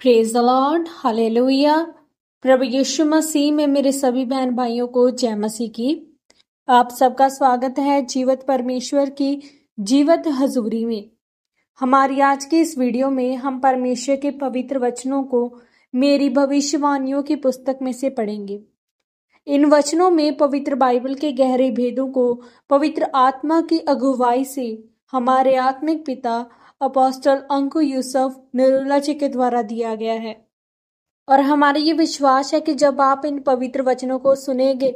praise the Lord hallelujah प्रभु यीशु मसीह में मेरे सभी बहन भाइयों को जय मसीह की आप सबका स्वागत है जीवत परमेश्वर की जीवत हजूरी में हमारी आज की इस वीडियो में हम परमेश्वर के पवित्र वचनों को मेरी भविष्यवाणियों की पुस्तक में से पढ़ेंगे इन वचनों में पवित्र बाइबल के गहरे भेदों को पवित्र आत्मा की अगुवाई से हमारे आत्मिक पिता अपोस्टल अंकु यूसुफ निरुलाचे के द्वारा दिया गया है और हमारा ये विश्वास है कि जब आप इन पवित्र वचनों को सुनेंगे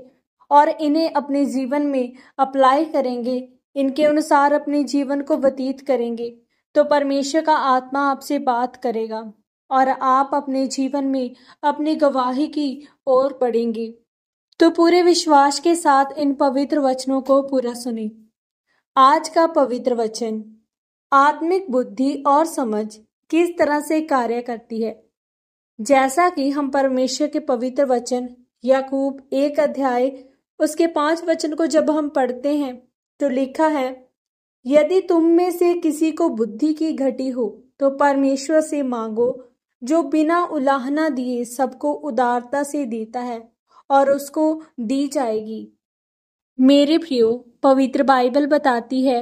और इन्हें अपने जीवन में अप्लाई करेंगे इनके अनुसार अपने जीवन को व्यतीत करेंगे तो परमेश्वर का आत्मा आपसे बात करेगा और आप अपने जीवन में अपनी गवाही की ओर बढ़ेंगे तो पूरे विश्वास के साथ इन पवित्र वचनों को पूरा सुने आज का पवित्र वचन आत्मिक बुद्धि और समझ किस तरह से कार्य करती है जैसा कि हम परमेश्वर के पवित्र वचन याकूब एक अध्याय उसके पांच वचन को जब हम पढ़ते हैं तो लिखा है यदि तुम में से किसी को बुद्धि की घटी हो तो परमेश्वर से मांगो जो बिना उलाहना दिए सबको उदारता से देता है और उसको दी जाएगी मेरे प्रियो पवित्र बाइबल बताती है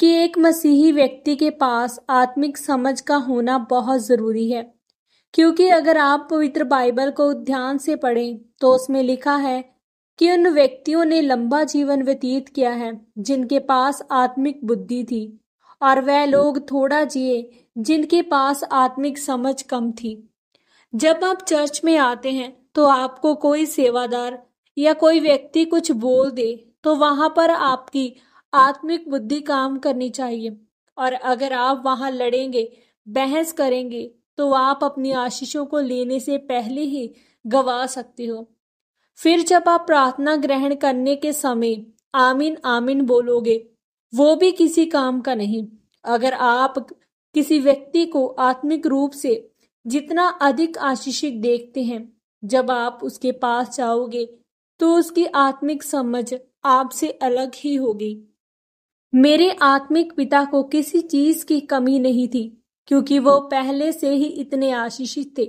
कि एक मसीही व्यक्ति के पास आत्मिक समझ का होना बहुत ज़रूरी है क्योंकि अगर आप पवित्र बाइबल को ध्यान से पढ़ें तो उसमें लिखा है कि उन व्यक्तियों ने लंबा जीवन व्यतीत किया है जिनके पास आत्मिक बुद्धि थी और वह लोग थोड़ा जिए जिनके पास आत्मिक समझ कम थी जब आप चर्च में आते हैं तो आपको कोई सेवादार या कोई व्यक्ति कुछ बोल दे तो वहां पर आपकी आत्मिक बुद्धि काम करनी चाहिए और अगर आप वहां लड़ेंगे बहस करेंगे तो आप अपनी आशीषों को लेने से पहले ही गवा सकते हो फिर जब आप प्रार्थना ग्रहण करने के समय आमीन आमीन बोलोगे वो भी किसी काम का नहीं अगर आप किसी व्यक्ति को आत्मिक रूप से जितना अधिक आशीषित देखते हैं जब आप उसके पास जाओगे तो उसकी आत्मिक समझ आपसे अलग ही होगी मेरे आत्मिक पिता को किसी चीज की कमी नहीं थी क्योंकि वो पहले से ही इतने आशीषित थे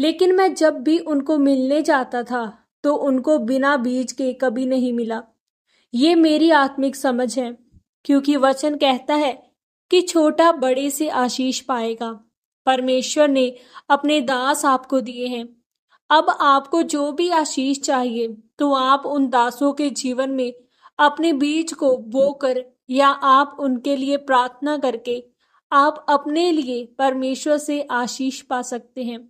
लेकिन मैं जब भी उनको मिलने जाता था तो उनको बिना बीज के कभी नहीं मिला ये मेरी आत्मिक समझ है क्योंकि वचन कहता है कि छोटा बड़े से आशीष पाएगा परमेश्वर ने अपने दास आपको दिए हैं अब आपको जो भी आशीष चाहिए तो आप उन दासों के जीवन में अपने बीज को बोकर या आप उनके लिए प्रार्थना करके आप अपने लिए परमेश्वर से आशीष पा सकते हैं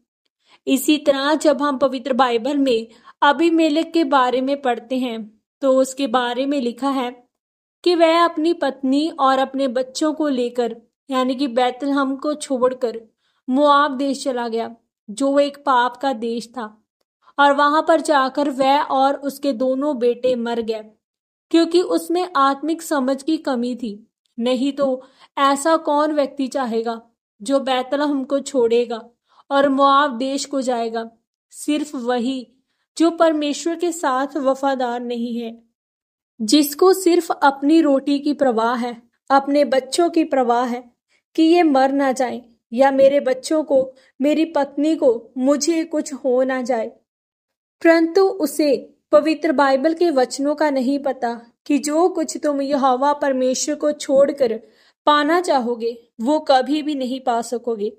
इसी तरह जब हम पवित्र बाइबल में अभिमेलक के बारे में पढ़ते हैं तो उसके बारे में लिखा है कि वह अपनी पत्नी और अपने बच्चों को लेकर यानी कि बैतलहम को छोड़कर मुआब देश चला गया जो एक पाप का देश था और वहां पर जाकर वह और उसके दोनों बेटे मर गए क्योंकि उसमें आत्मिक समझ की कमी थी नहीं तो ऐसा कौन व्यक्ति चाहेगा जो बैतलहम को छोड़ेगा और मुआव देश को जाएगा सिर्फ वही जो परमेश्वर के साथ वफादार नहीं है जिसको सिर्फ अपनी रोटी की प्रवाह है अपने बच्चों की प्रवाह है कि ये मर ना जाए या मेरे बच्चों को मेरी पत्नी को मुझे कुछ हो ना जाए परंतु उसे पवित्र बाइबल के वचनों का नहीं पता कि जो कुछ तुम यहोवा परमेश्वर को छोड़कर पाना चाहोगे वो कभी भी नहीं पा सकोगे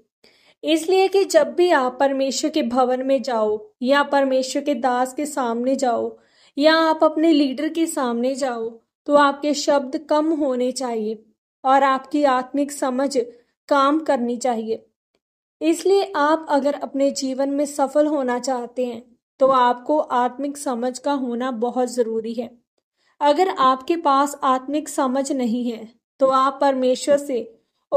इसलिए कि जब भी आप परमेश्वर के भवन में जाओ या परमेश्वर के दास के सामने जाओ या आप अपने लीडर के सामने जाओ तो आपके शब्द कम होने चाहिए और आपकी आत्मिक समझ काम करनी चाहिए इसलिए आप अगर अपने जीवन में सफल होना चाहते हैं तो आपको आत्मिक समझ का होना बहुत ज़रूरी है अगर आपके पास आत्मिक समझ नहीं है तो आप परमेश्वर से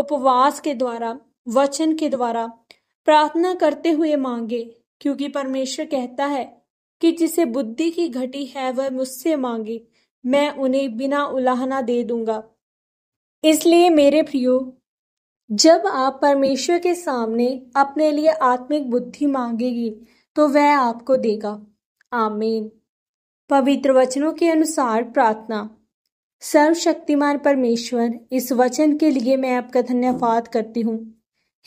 उपवास के द्वारा वचन के द्वारा प्रार्थना करते हुए मांगे क्योंकि परमेश्वर कहता है कि जिसे बुद्धि की घटी है वह मुझसे मांगे मैं उन्हें बिना उलाहना दे दूंगा इसलिए मेरे प्रियो जब आप परमेश्वर के सामने अपने लिए आत्मिक बुद्धि मांगेगी तो वह आपको देगा आमीन पवित्र वचनों के अनुसार प्रार्थना सर्वशक्तिमान परमेश्वर इस वचन के लिए मैं आपका धन्यवाद करती हूँ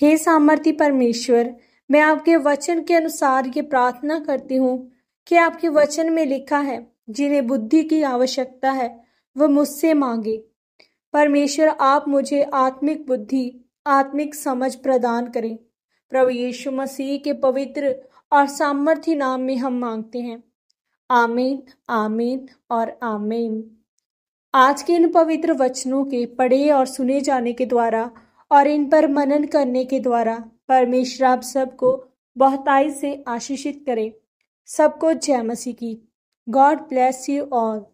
हे सामर्थ्य परमेश्वर मैं आपके वचन के अनुसार ये प्रार्थना करती हूँ कि आपके वचन में लिखा है जिन्हें बुद्धि की आवश्यकता है वह मुझसे मांगे परमेश्वर आप मुझे आत्मिक बुद्धि आत्मिक समझ प्रदान करें प्रभु यीशु मसीह के पवित्र और सामर्थ्य नाम में हम मांगते हैं आमीन आमीन और आमीन आज के इन पवित्र वचनों के पढ़े और सुने जाने के द्वारा और इन पर मनन करने के द्वारा परमेश्वर आप सबको बहुताई से आशीषित करें सबको जय मसीह की गॉड ब्लेस यू ऑल